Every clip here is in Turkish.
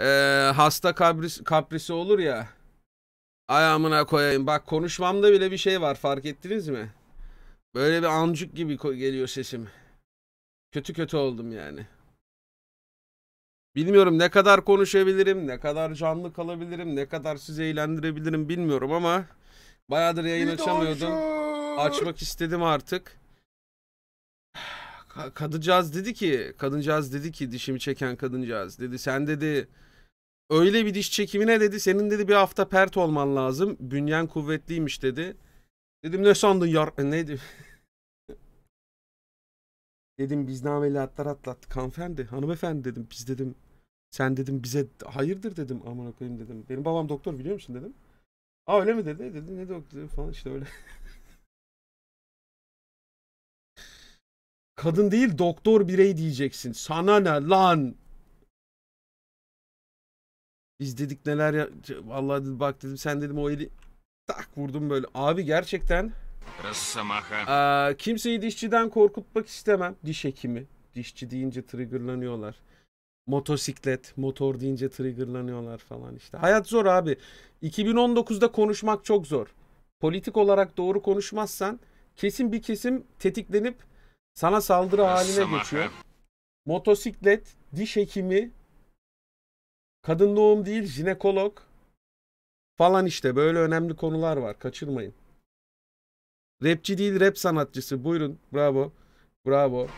Ee, hasta kaprisi, kaprisi olur ya. Ayağımına koyayım. Bak konuşmamda bile bir şey var fark ettiniz mi? Böyle bir amcık gibi geliyor sesim. Kötü kötü oldum yani. Bilmiyorum ne kadar konuşabilirim, ne kadar canlı kalabilirim, ne kadar sizi eğlendirebilirim bilmiyorum ama bayağıdır yayın açamıyordum. Açmak istedim artık kadıcağız dedi ki kadıncağız dedi ki dişimi çeken kadıncağız dedi sen dedi öyle bir diş çekimine dedi senin dedi bir hafta pert olman lazım bünyen kuvvetliymiş dedi. Dedim ne sandın yar e, neydi? dedim biz nameli atlar atlattık hanımefendi hanımefendi dedim biz dedim sen dedim bize hayırdır dedim aman okuyayım dedim. Benim babam doktor biliyor musun dedim. Aa öyle mi dedi? Dedi ne doktor falan işte öyle. Kadın değil doktor birey diyeceksin. Sana ne lan? Biz dedik neler ya. Vallahi dedi, bak dedim sen dedim o eli tak vurdum böyle. Abi gerçekten. Aa, kimseyi dişçiden korkutmak istemem. Diş hekimi. Dişçi deyince triggerlanıyorlar. Motosiklet, motor deyince triggerlanıyorlar falan işte. Hayat zor abi. 2019'da konuşmak çok zor. Politik olarak doğru konuşmazsan kesin bir kesim tetiklenip sana saldırı haline geçiyor. Motosiklet, diş hekimi, kadın doğum değil jinekolog falan işte böyle önemli konular var. Kaçırmayın. Rapçi değil rap sanatçısı. Buyurun. Bravo. Bravo.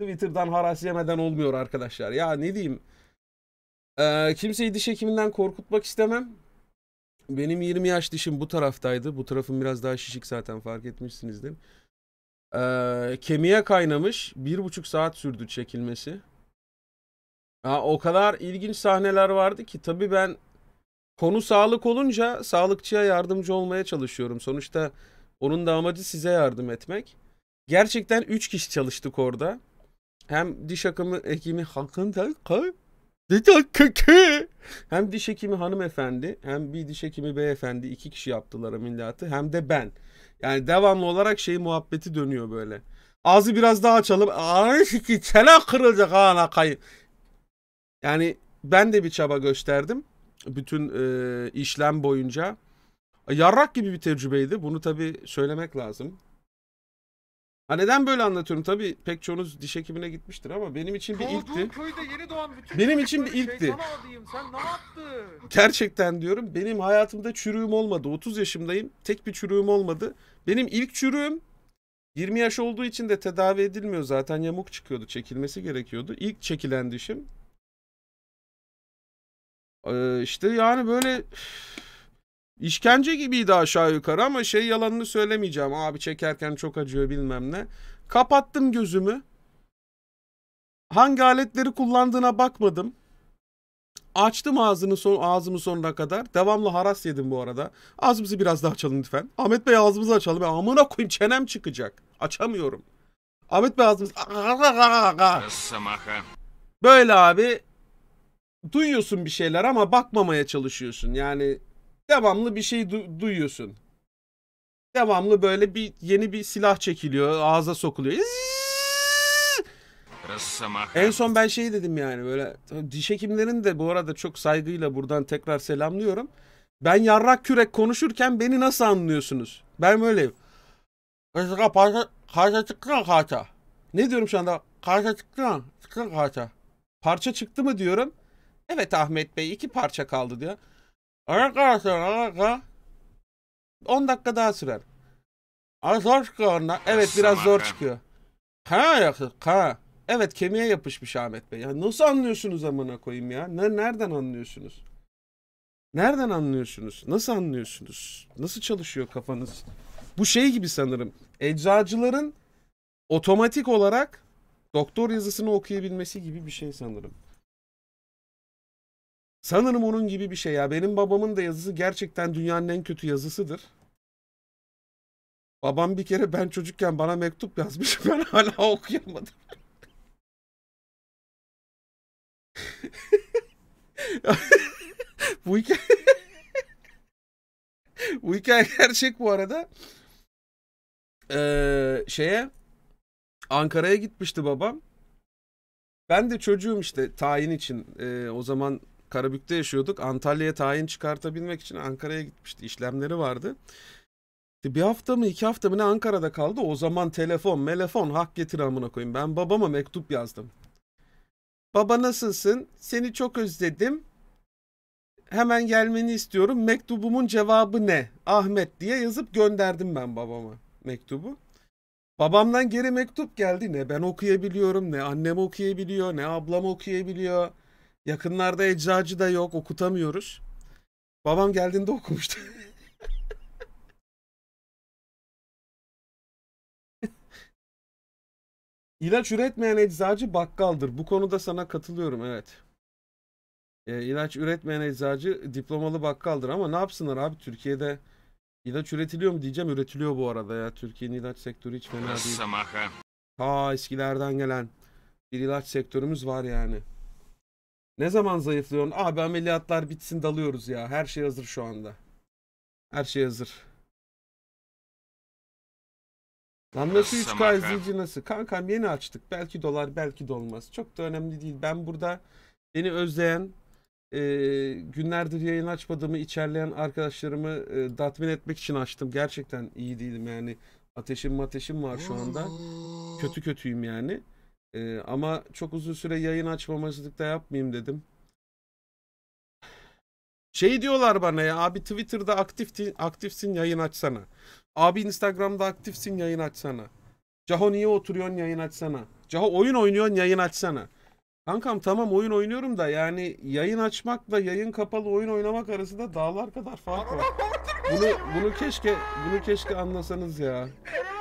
Twitter'dan haraç yemeden olmuyor arkadaşlar. Ya ne diyeyim. Ee, kimseyi diş hekiminden korkutmak istemem. Benim 20 yaş dişim bu taraftaydı. Bu tarafım biraz daha şişik zaten fark etmişsinizdir. Ee, kemiğe kaynamış. Bir buçuk saat sürdü çekilmesi. Ha, o kadar ilginç sahneler vardı ki tabii ben konu sağlık olunca sağlıkçıya yardımcı olmaya çalışıyorum. Sonuçta onun da amacı size yardım etmek. Gerçekten 3 kişi çalıştık orada. Hem diş hekimi, hekimi hakkında hem diş hekimi hanımefendi hem bir diş hekimi beyefendi iki kişi yaptılar ameliyatı hem de ben. Yani devamlı olarak şey muhabbeti dönüyor böyle. Ağzı biraz daha açalım. Ananı ki çene kırılacak ana kayın. Yani ben de bir çaba gösterdim. Bütün e, işlem boyunca. Yarrak gibi bir tecrübeydi. Bunu tabii söylemek lazım. Ha neden böyle anlatıyorum? Tabii pek çoğunuz diş hekimine gitmiştir ama benim için bir Doğduğun ilkti. köyde yeni doğan bütün Benim için bir ilkti. Sen ne yaptın? Gerçekten diyorum benim hayatımda çürüğüm olmadı. 30 yaşımdayım. Tek bir çürüğüm olmadı. Benim ilk çürüğüm 20 yaş olduğu için de tedavi edilmiyor zaten. Yamuk çıkıyordu. Çekilmesi gerekiyordu. İlk çekilen dişim. Ee, işte yani böyle üf, İşkence gibiydi aşağı yukarı ama şey yalanını söylemeyeceğim. Abi çekerken çok acıyor bilmem ne. Kapattım gözümü. Hangi aletleri kullandığına bakmadım. Açtım ağzını son, ağzımı sonuna kadar. Devamlı haras yedim bu arada. Ağzımızı biraz daha açalım lütfen. Ahmet Bey ağzımızı açalım. amına koyayım çenem çıkacak. Açamıyorum. Ahmet Bey ağzımız... Böyle abi duyuyorsun bir şeyler ama bakmamaya çalışıyorsun. Yani devamlı bir şey du- duyuyorsun. Devamlı böyle bir yeni bir silah çekiliyor, ağza sokuluyor. En son ben şey dedim yani böyle diş hekimlerin de bu arada çok saygıyla buradan tekrar selamlıyorum. Ben yarrak kürek konuşurken beni nasıl anlıyorsunuz? Ben böyleyim. Parça çıktı mı parça? Ne diyorum şu anda? Parça çıktı mı? Çıktı mı Parça çıktı mı diyorum. Evet Ahmet Bey iki parça kaldı diyor. Arkadaşlar alaka 10 dakika daha sürer. Ay zor çıkıyor ondan. Evet biraz zor çıkıyor. ha yakın. ha Evet kemiğe yapışmış Ahmet Bey. Ya nasıl anlıyorsunuz amına koyayım ya? Ne, nereden anlıyorsunuz? Nereden anlıyorsunuz? Nasıl anlıyorsunuz? Nasıl çalışıyor kafanız? Bu şey gibi sanırım. Eczacıların otomatik olarak doktor yazısını okuyabilmesi gibi bir şey sanırım. Sanırım onun gibi bir şey ya. Benim babamın da yazısı gerçekten dünyanın en kötü yazısıdır. Babam bir kere ben çocukken bana mektup yazmış. Ben hala okuyamadım. bu hikaye bu hikaye gerçek bu arada. Ee, şeye Ankara'ya gitmişti babam. Ben de çocuğum işte tayin için. Ee, o zaman Karabük'te yaşıyorduk. Antalya'ya tayin çıkartabilmek için Ankara'ya gitmişti. İşlemleri vardı. Bir hafta mı iki hafta mı ne Ankara'da kaldı. O zaman telefon, melefon hak getir amına koyayım. Ben babama mektup yazdım. Baba nasılsın? Seni çok özledim. Hemen gelmeni istiyorum. Mektubumun cevabı ne? Ahmet diye yazıp gönderdim ben babama mektubu. Babamdan geri mektup geldi. Ne ben okuyabiliyorum, ne annem okuyabiliyor, ne ablam okuyabiliyor. Yakınlarda eczacı da yok okutamıyoruz. Babam geldiğinde okumuştu. İlaç üretmeyen eczacı bakkaldır. Bu konuda sana katılıyorum evet. Ee, ilaç üretmeyen eczacı diplomalı bakkaldır ama ne yapsınlar abi Türkiye'de ilaç üretiliyor mu diyeceğim üretiliyor bu arada ya. Türkiye'nin ilaç sektörü hiç fena değil. Ha eskilerden gelen bir ilaç sektörümüz var yani. Ne zaman zayıflıyorsun? Abi ameliyatlar bitsin dalıyoruz ya. Her şey hazır şu anda. Her şey hazır. Lan ah, nasıl 3K izleyici nasıl? Kankam yeni açtık. Belki dolar belki de olmaz. Çok da önemli değil. Ben burada beni özleyen e, günlerdir yayın açmadığımı içerleyen arkadaşlarımı e, tatmin etmek için açtım. Gerçekten iyi değilim yani. Ateşim ateşim var şu anda. Kötü kötüyüm yani. Ee, ama çok uzun süre yayın açmamazlık da yapmayayım dedim. Şey diyorlar bana ya abi Twitter'da aktif aktifsin yayın açsana. Abi Instagram'da aktifsin yayın açsana. Caho niye oturuyorsun yayın açsana. Caho oyun oynuyorsun yayın açsana. Kankam tamam oyun oynuyorum da yani yayın açmakla yayın kapalı oyun oynamak arasında dağlar kadar fark var. Bunu bunu keşke bunu keşke anlasanız ya.